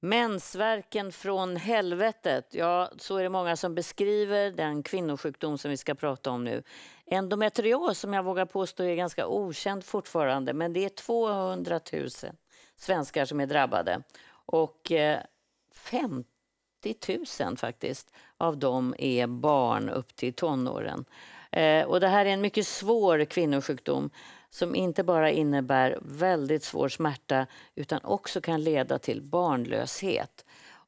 Mensvärken från helvetet, ja så är det många som beskriver den kvinnosjukdom som vi ska prata om nu. Endometrios som jag vågar påstå är ganska okänd fortfarande men det är 200 000 svenskar som är drabbade och 50 eh, 000 faktiskt av dem är barn upp till tonåren. Eh, och det här är en mycket svår kvinnosjukdom som inte bara innebär väldigt svår smärta utan också kan leda till barnlöshet.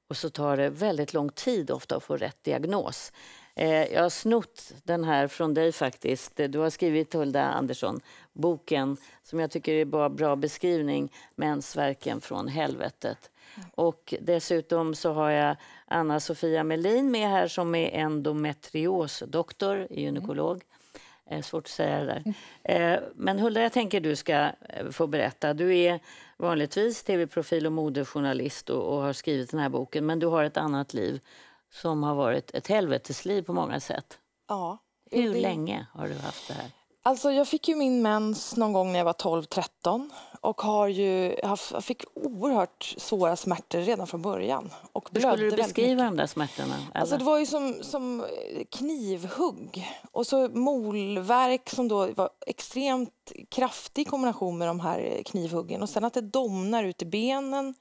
Och så tar det väldigt lång tid ofta att få rätt diagnos. Eh, jag har snott den här från dig faktiskt. Du har skrivit, Hulda Andersson, boken som jag tycker är bara bra beskrivning, Mänsverken från helvetet. Och dessutom så har jag Anna-Sofia Melin med här som är endometriosdoktor, mm. gynekolog. Eh, svårt att säga det där. Eh, men Hulda, jag tänker du ska eh, få berätta. Du är vanligtvis tv-profil och modejournalist och, och, har skrivit den här boken, men du har ett annat liv som har varit ett helvetesliv på många sätt. Ja. Hur det... länge har du haft det här? Alltså, jag fick ju min mens någon gång när jag var 12-13 och har ju haft, fick oerhört svåra smärtor redan från början. Och Hur skulle du beskriva de där smärtorna? Alltså det var ju som, som eh, knivhugg och så molverk som då var extremt kraftig kombination med de här knivhuggen och sen att det domnar ut i benen,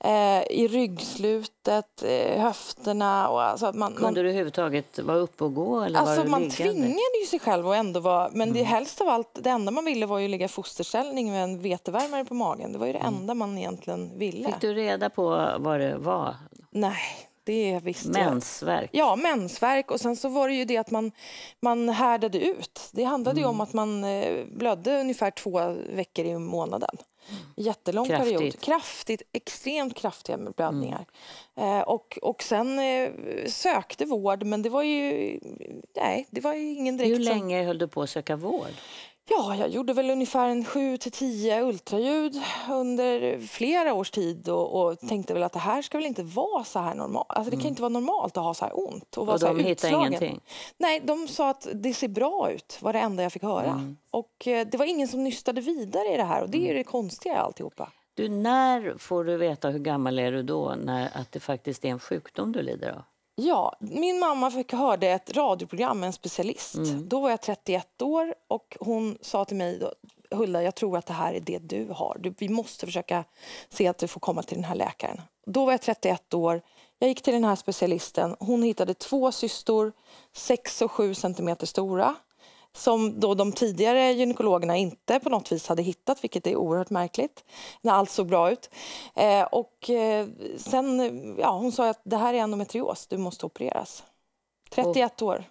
eh, i ryggslutet, eh, höfterna. Och alltså man, Kunde du överhuvudtaget vara uppe och gå? Eller alltså var man tvingade ju sig själv att ändå vara, men mm. det helst av allt, det enda man ville var ju ligga i fosterställning med en vetevärmare på magen. Det var ju det mm. man egentligen ville. Fick du reda på vad det var? Nej, det visste mensvärk. jag. Ja, mensvärk. Och sen så var det ju det att man, man härdade ut. Det handlade mm. ju om mm. att man eh, blödde ungefär två veckor i månaden. Mm. Jättelång kraftigt. period. Kraftigt, extremt kraftiga blödningar. Mm. Eh, och, och sen eh, sökte vård, men det var ju... Nej, det var ju ingen direkt... Hur länge som... höll du på att söka vård? Ja, jag gjorde väl ungefär en 7 till 10 ultraljud under flera års tid och, och, tänkte väl att det här ska väl inte vara så här normalt. Alltså det kan mm. inte vara normalt att ha så här ont och vara och så här de utslagen. ingenting? Nej, de sa att det ser bra ut, var det enda jag fick höra. Mm. Och eh, det var ingen som nystade vidare i det här och det är ju mm. det konstiga i alltihopa. Du, när får du veta hur gammal är du då, när, att det faktiskt är en sjukdom du lider av? Ja, min mamma fick hörde ett radioprogram med en specialist. Mm. Då var jag 31 år och hon sa till mig då, Hulda, jag tror att det här är det du har. Du, vi måste försöka se att du får komma till den här läkaren. Då var jag 31 år. Jag gick till den här specialisten. Hon hittade två cystor, 6 och 7 centimeter stora som då de tidigare gynekologerna inte på något vis hade hittat, vilket är oerhört märkligt, när allt såg bra ut. Eh, och eh, sen, ja, hon sa att det här är endometrios, du måste opereras. 31 och, år.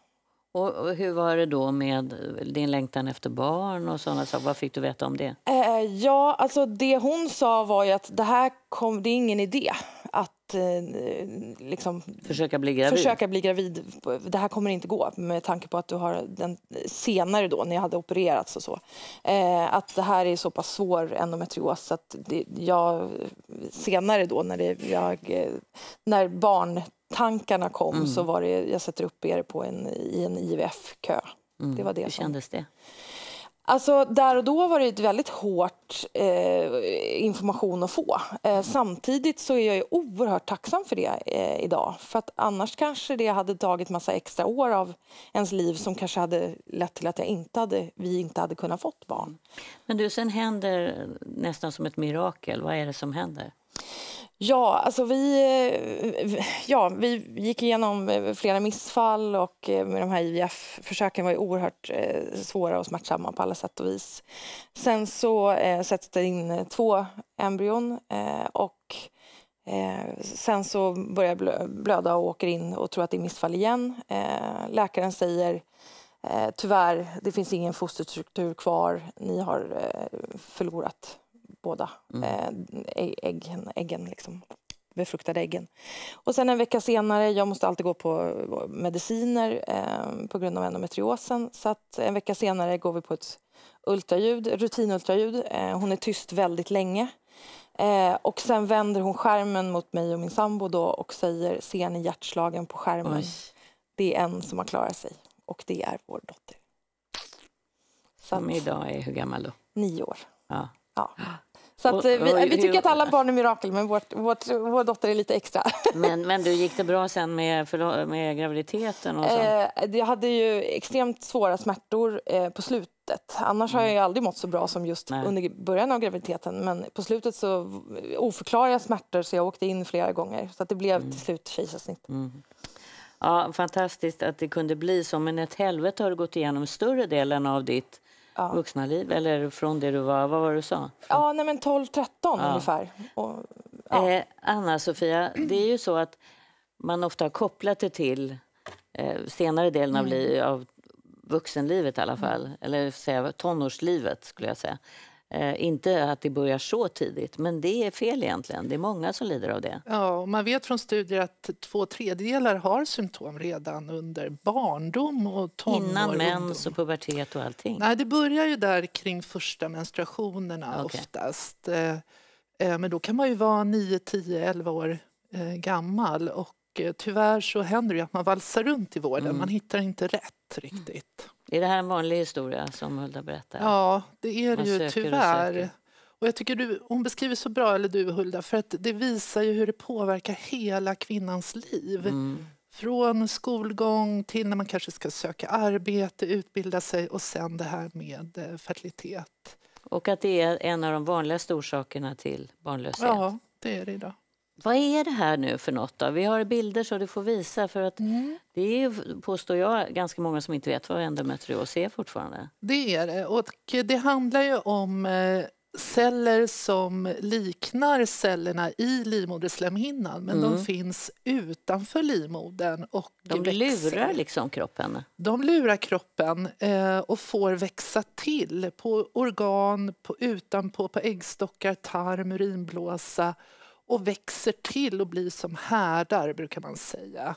Och hur var det då med din längtan efter barn och sådana saker? Vad fick du veta om det? Eh, ja, alltså det hon sa var ju att det här kom, det är ingen idé att eh, liksom, försöka, bli gravid. försöka bli gravid. Det här kommer inte gå med tanke på att du har den senare då när jag hade opererats och så. Eh, att det här är så pass svår endometrios att det, jag senare då när, det, jag, eh, när barntankarna kom mm. så var det jag sätter upp er på en, i en IVF-kö. Mm. Det var det. Hur som, kändes det? Alltså, där och då var det ett väldigt hårt eh, information att få. Eh, samtidigt så är jag ju oerhört tacksam för det eh, idag. För att Annars kanske det hade tagit massa extra år av ens liv som kanske hade lett till att jag inte hade, vi inte hade kunnat fått barn. Men du, sen händer nästan som ett mirakel. Vad är det som händer? Ja, alltså vi, eh, ja, vi gick igenom eh, flera missfall och eh, med de här IVF-försöken var ju oerhört svåra och smärtsamma på alla sätt och vis. Sen så eh, sätts det in två embryon eh, och eh, sen så börjar jag blöda och åker in och tror att det är missfall igen. läkaren säger tyvärr, det finns ingen fosterstruktur kvar, ni har förlorat båda mm. Eh, äggen, äggen liksom, befruktade äggen. Och sen en vecka senare, jag måste alltid gå på eh, mediciner eh, på grund av endometriosen, så att en vecka senare går vi på ett ultraljud, rutinultraljud. Eh, hon är tyst väldigt länge. Eh, och sen vänder hon skärmen mot mig och min sambo då och säger, ser ni hjärtslagen på skärmen? Oj. Det är en som har klarat sig och det är vår dotter. Som idag är hur gammal då? Nio år. Ja. ja. Så och, eh, vi, eh, vi, tycker hur, att alla barn är mirakel, men vårt, vårt, vår dotter är lite extra. Men, men du, gick det bra sen med, med graviditeten? Och sånt? Eh, jag hade ju extremt svåra smärtor eh, på slutet. Annars mm. har jag mm. aldrig mått så bra som just Nej. under början av graviditeten. Men på slutet så oförklarliga smärtor, så jag åkte in flera gånger. Så att det blev mm. till slut kejsarsnitt. Mm. Ja, fantastiskt att det kunde bli så, men ett helvete har du gått igenom större delen av ditt ja. vuxna liv eller från det du var, vad var det du sa? Från... Ja, nej men 12, 13 ja. ungefär. Och, ja. eh, Anna, Sofia, det är ju så att man ofta har kopplat det till eh, senare delen av, mm. av vuxenlivet i alla fall, mm. eller tonårslivet skulle jag säga. Eh, inte att det börjar så tidigt, men det är fel egentligen. Det är många som lider av det. Ja, man vet från studier att två tredjedelar har symptom redan under barndom och tonår. Innan mens och pubertet och allting? Nej, det börjar ju där kring första menstruationerna okay. oftast. Eh, eh, men då kan man ju vara 9, 10, 11 år eh, gammal och eh, tyvärr så händer det att man valsar runt i vården. Mm. Man hittar inte rätt riktigt. Är det här en vanlig historia som Hulda berättar? Ja, det är det ju tyvärr. Och jag tycker du, hon beskriver så bra, eller du Hulda, för att det visar ju hur det påverkar hela kvinnans liv. Mm. Från skolgång till när man kanske ska söka arbete, utbilda sig och sen det här med eh, fertilitet. Och att det är en av de vanligaste orsakerna till barnlöshet. Ja, det är det idag vad är det här nu för något? Då? Vi har bilder så du får visa. För att mm. Det är påstår jag, ganska många som inte vet vad endometrios är fortfarande. Det är det. Och det handlar ju om eh, celler som liknar cellerna i livmoderslemhinnan men mm. de finns utanför livmodern. de växer. lurar liksom kroppen? De lurar kroppen eh, och får växa till på organ, på utanpå, på äggstockar, tarm, urinblåsa och växer till och blir som härdar, brukar man säga.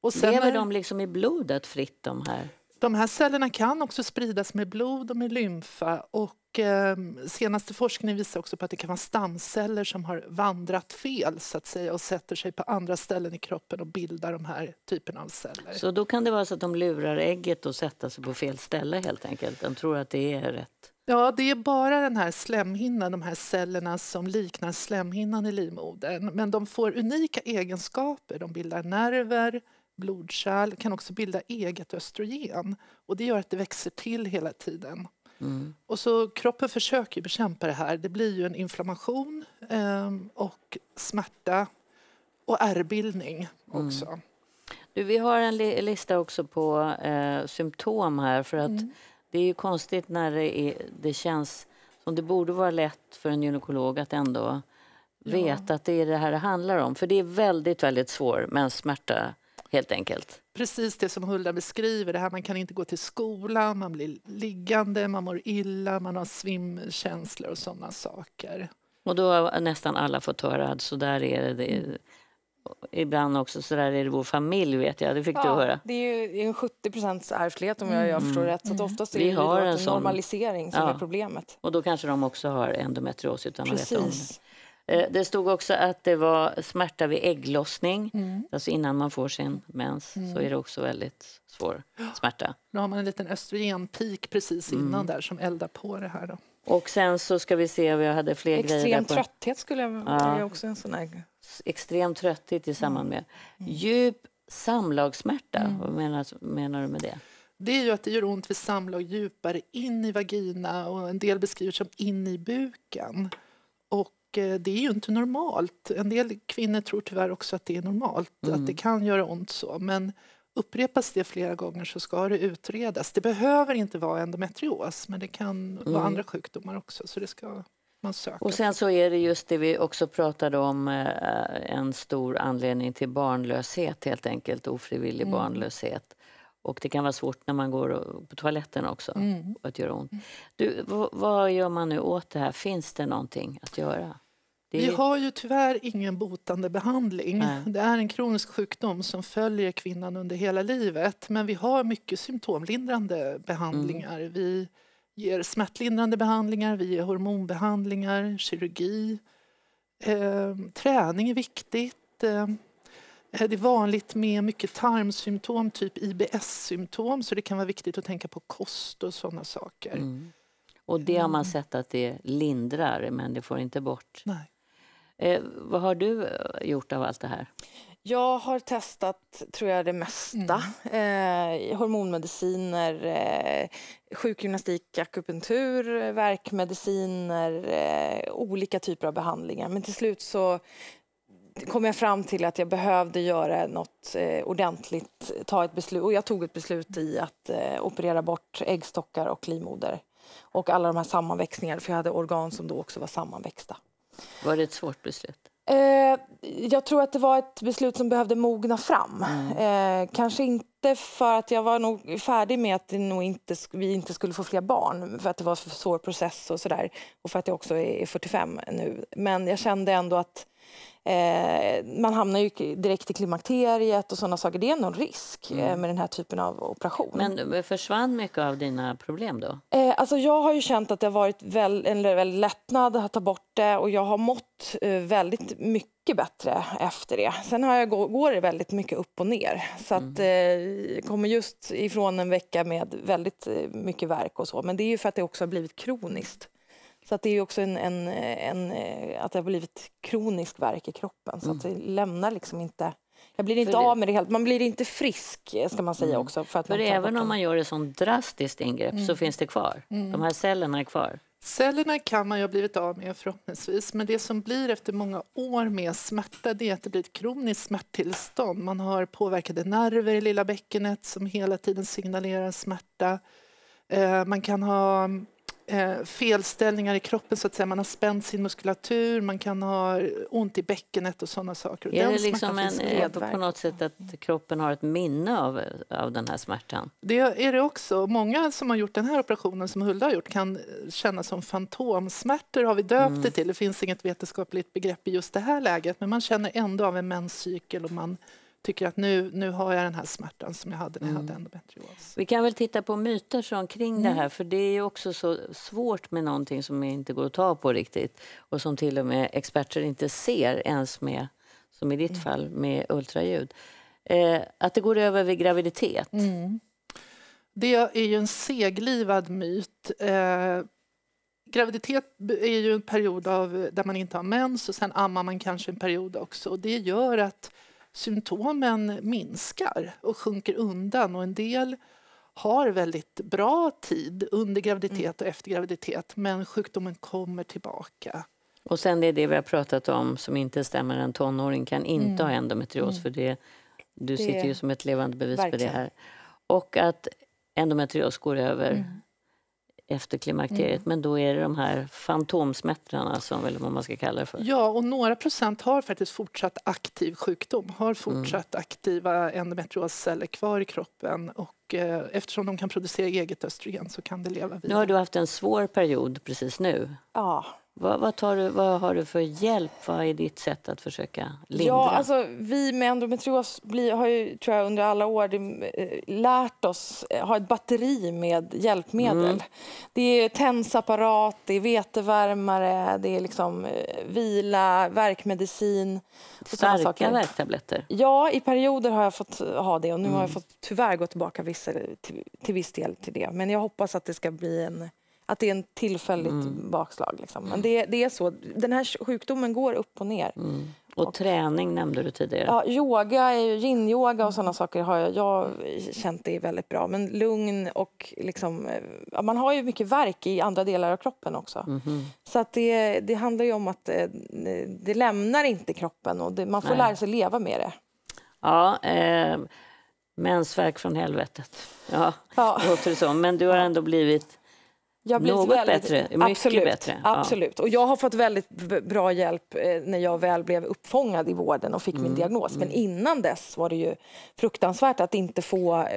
Och Lever de liksom i blodet fritt? De här De här cellerna kan också spridas med blod och med lymfa. Och, eh, senaste forskning visar också på att det kan vara stamceller som har vandrat fel så att säga, och sätter sig på andra ställen i kroppen och bildar de här typerna av celler. Så då kan det vara så att de lurar ägget och sätter sig på fel ställe helt enkelt? De tror att det är rätt? Ja, det är bara den här slemhinnan, de här cellerna som liknar slemhinnan i livmodern. Men de får unika egenskaper. De bildar nerver, blodkärl, kan också bilda eget östrogen. Och det gör att det växer till hela tiden. Mm. Och så kroppen försöker bekämpa det här. Det blir ju en inflammation eh, och smärta och ärrbildning mm. också. Mm. Du, vi har en li lista också på eh, symptom här för att mm. Det är ju konstigt när det, är, det känns som det borde vara lätt för en gynekolog att ändå ja. veta att det är det här det handlar om. För det är väldigt, väldigt svår menssmärta helt enkelt. Precis det som Hulda beskriver, det här man kan inte gå till skolan, man blir liggande, man mår illa, man har svimkänslor och sådana saker. Och då har nästan alla fått höra att så där är det, det mm ibland också sådär är det vår familj vet jag, det fick ja, du höra. Det är ju en 70 procents ärftlighet om jag, jag mm. förstår mm. rätt. Så att oftast är det en sån... normalisering som ja. är problemet. Och då kanske de också har endometrios utan Precis. att veta om det. Eh, det stod också att det var smärta vid ägglossning, mm. alltså innan man får sin mens mm. så är det också väldigt svår smärta. Nu har man en liten östrogenpik precis innan mm. där som eldar på det här då. Och sen så ska vi se, vi hade fler Extrem grejer. Extrem trötthet skulle jag, ja. också en sån här extrem trötthet i samband mm. med mm. djup samlagssmärta. Mm. Vad menar, menar du med det? det är ju att det gör ont vid samlag djupare in i vagina och en del beskriver som in i buken. Och eh, det är ju inte normalt. En del kvinnor tror tyvärr också att det är normalt, mm. att det kan göra ont så. Men upprepas det flera gånger så ska det utredas. Det behöver inte vara endometrios, men det kan mm. vara andra sjukdomar också. Så det ska man söker. Och sen så är det just det vi också pratade om, eh, en stor anledning till barnlöshet helt enkelt, ofrivillig mm. barnlöshet. Och det kan vara svårt när man går på toaletten också, mm. att göra ont. Mm. Du, vad gör man nu åt det här? Finns det någonting att göra? Är... Vi har ju tyvärr ingen botande behandling. Nej. Det är en kronisk sjukdom som följer kvinnan under hela livet. Men vi har mycket symptomlindrande mm. behandlingar. Mm. Vi ger smärtlindrande behandlingar, vi ger hormonbehandlingar, kirurgi. Ehm, träning är viktigt. Ehm, det är vanligt med mycket tarmsymptom, typ IBS-symptom så det kan vara viktigt att tänka på kost och sådana saker. Mm. Och det har man mm. sett att det lindrar, men det får inte bort. Nej. Eh, vad har du eh, gjort av allt det här? Jag har testat, tror jag, det mesta. Mm. Eh, hormonmediciner, eh, sjukgymnastik, akupunktur, verkmediciner, eh, olika typer av behandlingar. Men till slut så kom jag fram till att jag behövde göra nåt eh, ordentligt, ta ett beslut. Och jag tog ett beslut i att eh, operera bort äggstockar och livmoder. Och alla de här sammanväxningarna, för jag hade organ som då också var sammanväxta. Var det ett svårt beslut? Eh, jag tror att det var ett beslut som behövde mogna fram. Mm. Eh, kanske inte för att jag var nog färdig med att inte, vi inte skulle få fler barn, för att det var en svår process och sådär, och för att jag också är 45 nu. Men jag kände ändå att Eh, man hamnar ju direkt i klimakteriet och sådana saker. Det är någon risk eh, mm. med den här typen av operation. Men eh, försvann mycket av dina problem då? Eh, alltså jag har ju känt att det har varit väl, en väldigt lättnad att ta bort det och jag har mått eh, väldigt mycket bättre efter det. Sen har jag, går det väldigt mycket upp och ner. Så att, mm. eh, kommer just ifrån en vecka med väldigt eh, mycket värk och så. Men det är ju för att det också har blivit kroniskt. Så att det är också en, en, en, eh, att det har blivit kronisk verk i kroppen. Så att mm. det lämnar liksom inte... Jag blir inte det, av med det helt. Man blir inte frisk eh, ska man säga mm. också. För, att för även om man gör ett sånt drastiskt ingrepp mm. så finns det kvar. Mm. De här cellerna är kvar. Cellerna kan man ju ha blivit av med förhoppningsvis, men det som blir efter många år med smärta det är att det blir ett kroniskt smärttillstånd. Man har påverkade nerver i lilla bäckenet som hela tiden signalerar smärta. Eh, man kan ha Eh, felställningar i kroppen. så att säga. Man har spänt sin muskulatur, man kan ha ont i bäckenet och sådana saker. Är det liksom en, på något sätt att kroppen har ett minne av, av den här smärtan? Det är det också. Många som har gjort den här operationen som Hulda har gjort kan känna som fantomsmärtor har vi döpt mm. det till. Det finns inget vetenskapligt begrepp i just det här läget men man känner ändå av en menscykel och man tycker att nu, nu har jag den här smärtan som jag hade när jag mm. hade endometrios. Vi kan väl titta på myter som kring mm. det här för det är ju också så svårt med någonting som inte går att ta på riktigt och som till och med experter inte ser ens med, som i ditt mm. fall, med ultraljud. Eh, att det går över vid graviditet. Mm. Det är ju en seglivad myt. Eh, graviditet är ju en period av, där man inte har mens och sen ammar man kanske en period också och det gör att symptomen minskar och sjunker undan och en del har väldigt bra tid under graviditet och efter graviditet men sjukdomen kommer tillbaka. Och sen det är det vi har pratat om som inte stämmer, en tonåring kan inte mm. ha endometrios mm. för det, du det sitter ju som ett levande bevis verkligen. på det här. Och att endometrios går över mm efter klimakteriet. Mm. Men då är det de här fantomsmättrarna, som väl vad man ska kalla det för. Ja, och några procent har faktiskt fortsatt aktiv sjukdom, har fortsatt mm. aktiva endometriosceller kvar i kroppen. Och eh, eftersom de kan producera eget östrogen så kan det leva vidare. Nu har du haft en svår period precis nu. Ja. Vad, vad, du, vad, har du för hjälp? Vad är ditt sätt att försöka lindra? Ja, alltså, vi med endometrios blir, har ju, tror jag, under alla år eh, lärt oss eh, ha ett batteri med hjälpmedel. Mm. Det är tensapparat, det är vetevärmare, det är liksom eh, vila, verkmedicin. Starka värktabletter? Ja, i perioder har jag fått ha det och nu mm. har jag mm. fått, tyvärr gått tillbaka vissa, till, till viss del till det. Men jag hoppas att det ska bli en att det är en tillfälligt mm. bakslag. Liksom. Men mm. det, det, är så. Den här sjukdomen går upp och ner. Mm. Och, och, träning nämnde du tidigare. Ja, yoga, yin-yoga och sådana saker har jag, jag känt det är väldigt bra. Men lugn och liksom, ja, man har ju mycket verk i andra delar av kroppen också. Mm -hmm. Så att det, det handlar ju om att eh, det lämnar inte kroppen och det, man får Nej. lära sig leva med det. Ja, eh, mensvärk från helvetet. Ja, ja. låter det som. Men du har ändå blivit jag har Något väldigt, bättre, mycket absolut, bättre. Ja. Och jag har fått väldigt bra hjälp eh, när jag väl blev uppfångad i vården och fick mm, min diagnos. Men mm. innan dess var det ju fruktansvärt att inte få,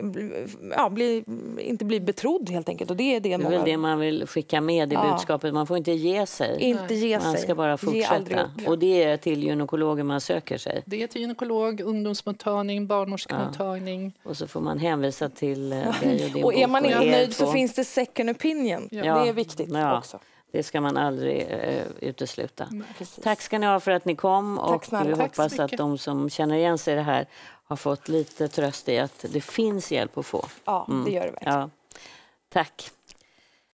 ja, bli, inte bli betrodd helt enkelt. Och det är det, det är många... väl det man vill skicka med i ja. budskapet. Man får inte ge sig. Inte ge man sig. ska bara fortsätta. Och det är till gynekologer man söker sig. Det är till gynekolog, ungdomsmottagning, barnmorskemottagning. Ja. Och så får man hänvisa till eh, dig och din Och är man inte nöjd så finns det second opinion. Ja, det är viktigt ja, också. Det ska man aldrig eh, utesluta. Nej, Tack ska ni ha för att ni kom. Och vi hoppas att de som känner igen sig i det här har fått lite tröst i att det finns hjälp att få. Ja, mm. det gör det verkligen. Tack.